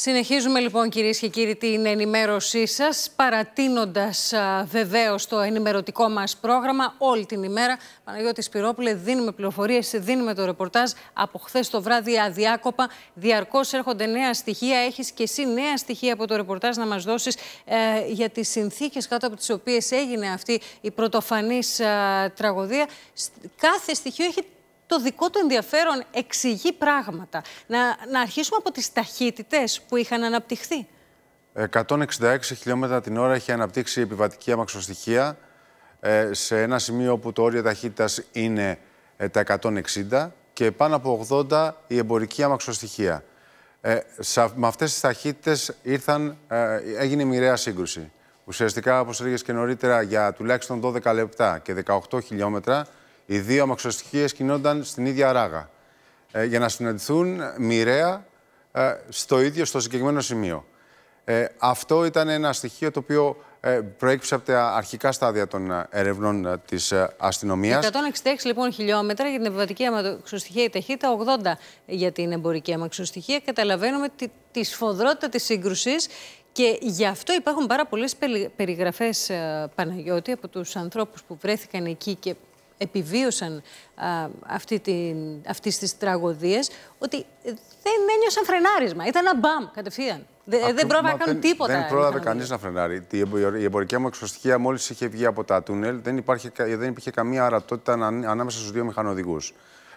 Συνεχίζουμε λοιπόν κυρίες και κύριοι την ενημέρωσή σας, παρατείνοντας βεβαίως το ενημερωτικό μας πρόγραμμα όλη την ημέρα. Παναγιώτη Σπυρόπουλε, δίνουμε πληροφορίες, δίνουμε το ρεπορτάζ από χθες το βράδυ αδιάκοπα. Διαρκώς έρχονται νέα στοιχεία, έχεις και εσύ νέα στοιχεία από το ρεπορτάζ να μας δώσεις ε, για τις συνθήκες κάτω από τις οποίες έγινε αυτή η πρωτοφανής τραγωδία. Κάθε στοιχείο έχει το δικό του ενδιαφέρον εξηγεί πράγματα. Να, να αρχίσουμε από τις ταχύτητες που είχαν αναπτυχθεί. 166 χιλιόμετρα την ώρα έχει αναπτύξει η επιβατική αμαξοστοιχεία ε, σε ένα σημείο όπου το όριο ταχύτητας είναι ε, τα 160 και πάνω από 80 η εμπορική αμαξοστοιχεία. Ε, με αυτές τις ταχύτητες ήρθαν, ε, έγινε μοιραία σύγκρουση. Ουσιαστικά, όπως έλεγες και νωρίτερα, για τουλάχιστον 12 λεπτά και 18 χιλιόμετρα οι δύο αμαξοστοιχείες κινούνταν στην ίδια ράγα ε, για να συναντηθούν μοιραία ε, στο ίδιο, στο συγκεκριμένο σημείο. Ε, αυτό ήταν ένα στοιχείο το οποίο προέκυψε από τα αρχικά στάδια των ερευνών τη αστυνομία. 166 λοιπόν χιλιόμετρα για την επιβατική αμαξοστοιχεία, η ταχύτητα 80 για την εμπορική αμαξοστοιχεία. Καταλαβαίνουμε τη, τη σφοδρότητα της σύγκρουσης και γι' αυτό υπάρχουν πάρα πολλές περιγραφές, Παναγιώτη, από τους ανθρώπους που βρέθηκαν εκεί και επιβίωσαν α, αυτή την, αυτής τραγωδίες, ότι δεν ένιωσαν φρενάρισμα. Ήταν ένα μπαμ κατευθείαν. δεν πρόλαβε να κάνουν τίποτα. Δεν πρόλαβε κανείς να φρενάρει. Η εμπορική μου εξωστοιχεία μόλις είχε βγει από τα τούνελ, δεν, υπάρχει, δεν υπήρχε καμία αρατότητα ανάμεσα στους δύο μηχανοδηγούς.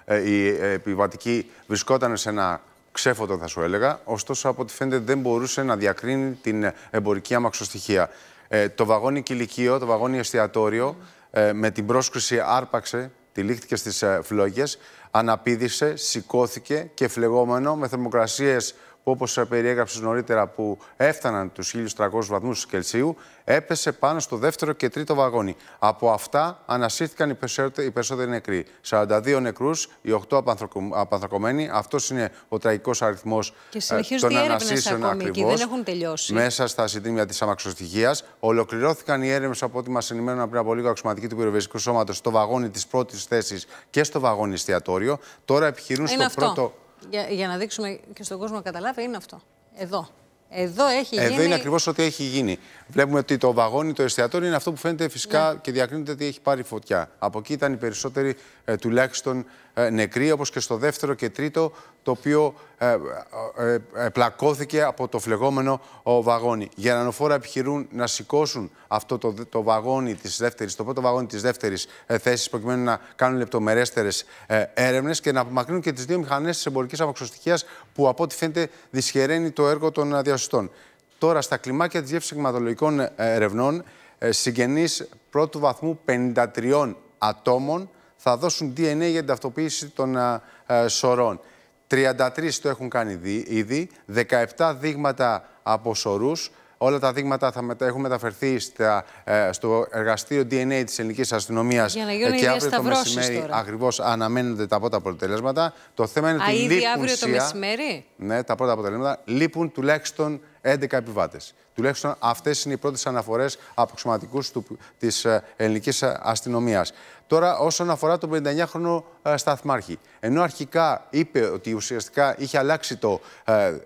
Ε, η ε, επιβατική βρισκόταν σε ένα ξέφωτο, θα σου έλεγα, ωστόσο από ό,τι φαίνεται δεν μπορούσε να διακρίνει την εμπορική αμαξοστοιχεία. Ε, το βαγόνι κηλικείο, το βαγόνι εστιατόριο, ε, με την πρόσκληση άρπαξε, τυλίχθηκε στις ε, φλόγες, αναπήδησε, σηκώθηκε και φλεγόμενο με θερμοκρασίες που όπως περιέγραψες νωρίτερα που έφταναν τους 1.300 βαθμούς Κελσίου έπεσε πάνω στο δεύτερο και τρίτο βαγόνι. Από αυτά ανασύρθηκαν οι περισσότεροι, νεκροί. 42 νεκρούς, οι 8 απανθρακωμένοι. Αυτός είναι ο τραγικός αριθμός και ε, των ανασύρσεων ακριβώς. δεν έχουν τελειώσει. Μέσα στα συντήμια της αμαξοστοιχίας ολοκληρώθηκαν οι έρευνες από ό,τι μας ενημέρωναν πριν από λίγο αξιωματικοί του πυροβεζικού σώματος στο βαγόνι της πρώτης θέσης και στο βαγόνι εστιατόριο. Τώρα επιχειρούν είναι στο πρώτο για, να δείξουμε και στον κόσμο να καταλάβει, είναι αυτό. Εδώ. Εδώ έχει Εδώ είναι ακριβώς ό,τι έχει γίνει. Βλέπουμε ότι το βαγόνι, το εστιατόριο είναι αυτό που φαίνεται φυσικά ναι. και διακρίνεται ότι έχει πάρει φωτιά. Από εκεί ήταν οι περισσότεροι ε, τουλάχιστον ε, νεκροί, όπως και στο δεύτερο και τρίτο, το οποίο ε, ε, ε πλακώθηκε από το φλεγόμενο ο, βαγόνι. Γερανοφόρα επιχειρούν να σηκώσουν αυτό το, το βαγόνι της δεύτερης, το πρώτο βαγόνι της δεύτερης ε, θέσης, προκειμένου να κάνουν λεπτομερέστερες έρευνες και να απομακρύνουν και τις δύο μηχανές της εμπορικής απαξιοστοιχίας που από ό,τι φαίνεται δυσχεραίνει το έργο των διασωστών. Τώρα, στα κλιμάκια της γεύσης εγκληματολογικών ε, ερευνών, ε, συγγενείς πρώτου βαθμού 53 ατόμων θα δώσουν DNA για την ταυτοποίηση των ε, σωρών. 33 το έχουν κάνει ήδη, 17 δείγματα από σωρούς, Όλα τα δείγματα θα έχουν μεταφερθεί στα, ε, στο εργαστήριο DNA της ελληνικής αστυνομίας. Ε, και αύριο το μεσημέρι ακριβώς αναμένονται τα πρώτα αποτελέσματα. Το θέμα είναι ότι. Α, ήδη αύριο το μεσημέρι. Ναι, τα πρώτα αποτελέσματα. Λείπουν τουλάχιστον 11 επιβάτες. Τουλάχιστον αυτές είναι οι πρώτες αναφορές από αξιωματικού της ε, ελληνικής ε, αστυνομίας. Τώρα, όσον αφορά τον 59χρονο ε, σταθμάρχη, ενώ αρχικά είπε ότι ουσιαστικά είχε αλλάξει το.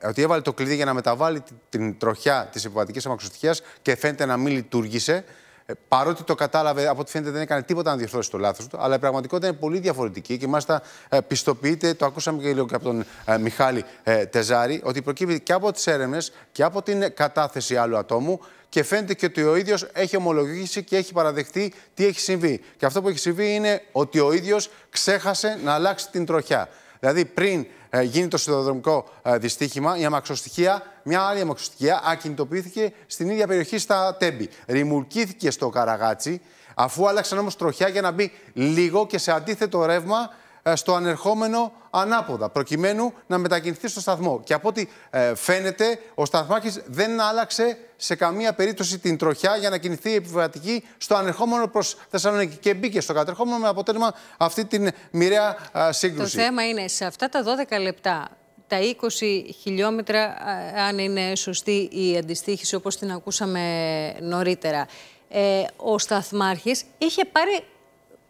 ότι έβαλε το κλειδί για να μεταβάλει την τροχιά της επιβατικής αμαξοστοιχία και φαίνεται να μην λειτουργήσε, ε, παρότι το κατάλαβε, από ό,τι φαίνεται δεν έκανε τίποτα να διορθώσει το λάθος του, αλλά η πραγματικότητα είναι πολύ διαφορετική και μάλιστα ε, πιστοποιείται, το ακούσαμε και λίγο και από τον ε, Μιχάλη Τεζάρη, ότι προκύπτει και από τις έρευνες και από την κατάθεση άλλου ατόμου και φαίνεται και ότι ο ίδιος έχει ομολογήσει και έχει παραδεχτεί τι έχει συμβεί. Και αυτό που έχει συμβεί είναι ότι ο ίδιος ξέχασε να αλλάξει την τροχιά. Δηλαδή, πριν ε, γίνει το σιδηροδρομικό ε, δυστύχημα, η αμαξοστοιχεία, μια άλλη αμαξοστοιχεία, ακινητοποιήθηκε στην ίδια περιοχή στα Τέμπη. Ρημουλκήθηκε στο Καραγάτσι, αφού άλλαξαν όμως τροχιά για να μπει λίγο και σε αντίθετο ρεύμα ε, στο ανερχόμενο ανάποδα, προκειμένου να μετακινηθεί στο σταθμό. Και από ό,τι ε, φαίνεται, ο σταθμάρχης δεν άλλαξε σε καμία περίπτωση την τροχιά για να κινηθεί η επιβατική στο ανερχόμενο προς Θεσσαλονίκη. Και μπήκε στο κατερχόμενο με αποτέλεσμα αυτή την μοιραία σύγκρουση. Το θέμα είναι σε αυτά τα 12 λεπτά τα 20 χιλιόμετρα, αν είναι σωστή η αντιστοίχηση όπως την ακούσαμε νωρίτερα, ε, ο Σταθμάρχης είχε πάρει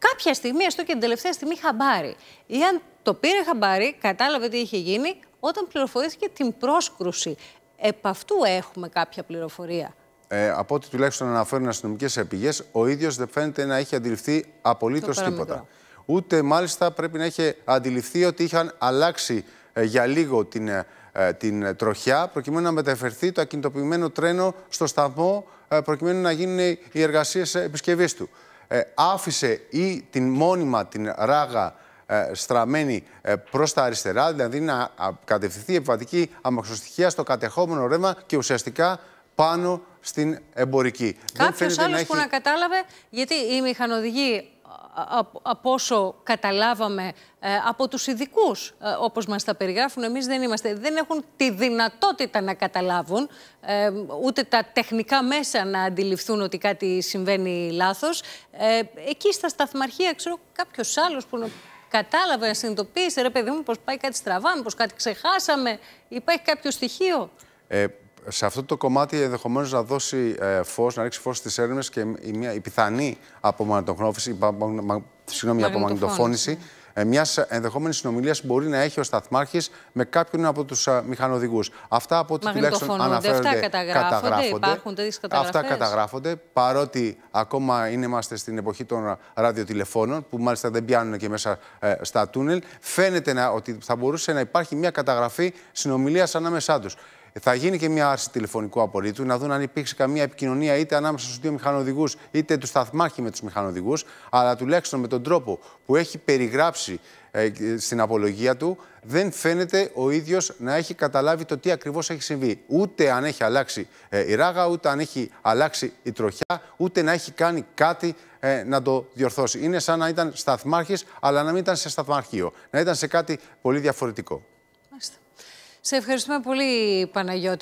Κάποια στιγμή, έστω και την τελευταία στιγμή, χαμπάρι. Ή αν το πήρε χαμπάρι, κατάλαβε τι είχε γίνει, όταν πληροφορήθηκε την πρόσκρουση. Επ' αυτού έχουμε κάποια πληροφορία. Ε, από ό,τι τουλάχιστον αναφέρουν αστυνομικέ πηγέ, ο ίδιος δεν φαίνεται να έχει αντιληφθεί απολύτως τίποτα. Ούτε μάλιστα πρέπει να είχε αντιληφθεί ότι είχαν αλλάξει ε, για λίγο την, ε, την τροχιά, προκειμένου να μεταφερθεί το ακινητοποιημένο τρένο στο σταθμό, ε, προκειμένου να γίνουν οι εργασίες επισκευής του. Ε, άφησε ή την μόνιμα την ράγα ε, στραμμένη ε, προς τα αριστερά, δηλαδή να κατευθυνθεί η επιβατική αμαξοστοιχεία στο κατεχόμενο ρεύμα και ουσιαστικά πάνω στην εμπορική. Κάποιο άλλος που να κατάλαβε, γιατί οι μηχανοδηγοί από όσο καταλάβαμε ε, από τους ειδικούς, ε, όπως μας τα περιγράφουν. Εμείς δεν, είμαστε, δεν έχουν τη δυνατότητα να καταλάβουν, ε, ούτε τα τεχνικά μέσα να αντιληφθούν ότι κάτι συμβαίνει λάθος. Εκεί στα σταθμαρχία, ξέρω, κάποιος άλλος που κατάλαβε, να συνειδητοποίησε, ρε παιδί μου, πως πάει κάτι στραβά, πως κάτι ξεχάσαμε, υπάρχει κάποιο στοιχείο σε αυτό το κομμάτι ενδεχομένως να δώσει ε, φως, να ρίξει φως στις έρευνες και η, μια, η πιθανή απομαγνητοφώνηση, συγγνώμη, απομαγνητοφώνηση ε, μιας ενδεχόμενης συνομιλίας που μπορεί να έχει ο σταθμάρχης με κάποιον από τους ε, μηχανοδηγούς. Αυτά από ό,τι τουλάχιστον αναφέρονται. Αυτά καταγράφονται, καταγράφονται. Υπάρχουν Αυτά καταγράφονται, παρότι ακόμα είμαστε στην εποχή των ραδιοτηλεφώνων, που μάλιστα δεν πιάνουν και μέσα ε, στα τούνελ. Φαίνεται ότι θα μπορούσε να υπάρχει μια καταγραφή συνομιλίας ανάμεσά τους. Θα γίνει και μια άρση τηλεφωνικού απορρίτου, να δουν αν υπήρξε καμία επικοινωνία είτε ανάμεσα στους δύο μηχανοδηγούς, είτε του σταθμάρχη με τους μηχανοδηγούς. Αλλά τουλάχιστον με τον τρόπο που έχει περιγράψει ε, στην απολογία του, δεν φαίνεται ο ίδιος να έχει καταλάβει το τι ακριβώς έχει συμβεί. Ούτε αν έχει αλλάξει ε, η ράγα, ούτε αν έχει αλλάξει η τροχιά, ούτε να έχει κάνει κάτι ε, να το διορθώσει. Είναι σαν να ήταν σταθμάρχης, αλλά να μην ήταν σε σταθμαρχείο. Να ήταν σε κάτι πολύ διαφορετικό. Σε ευχαριστούμε πολύ Παναγιώτη.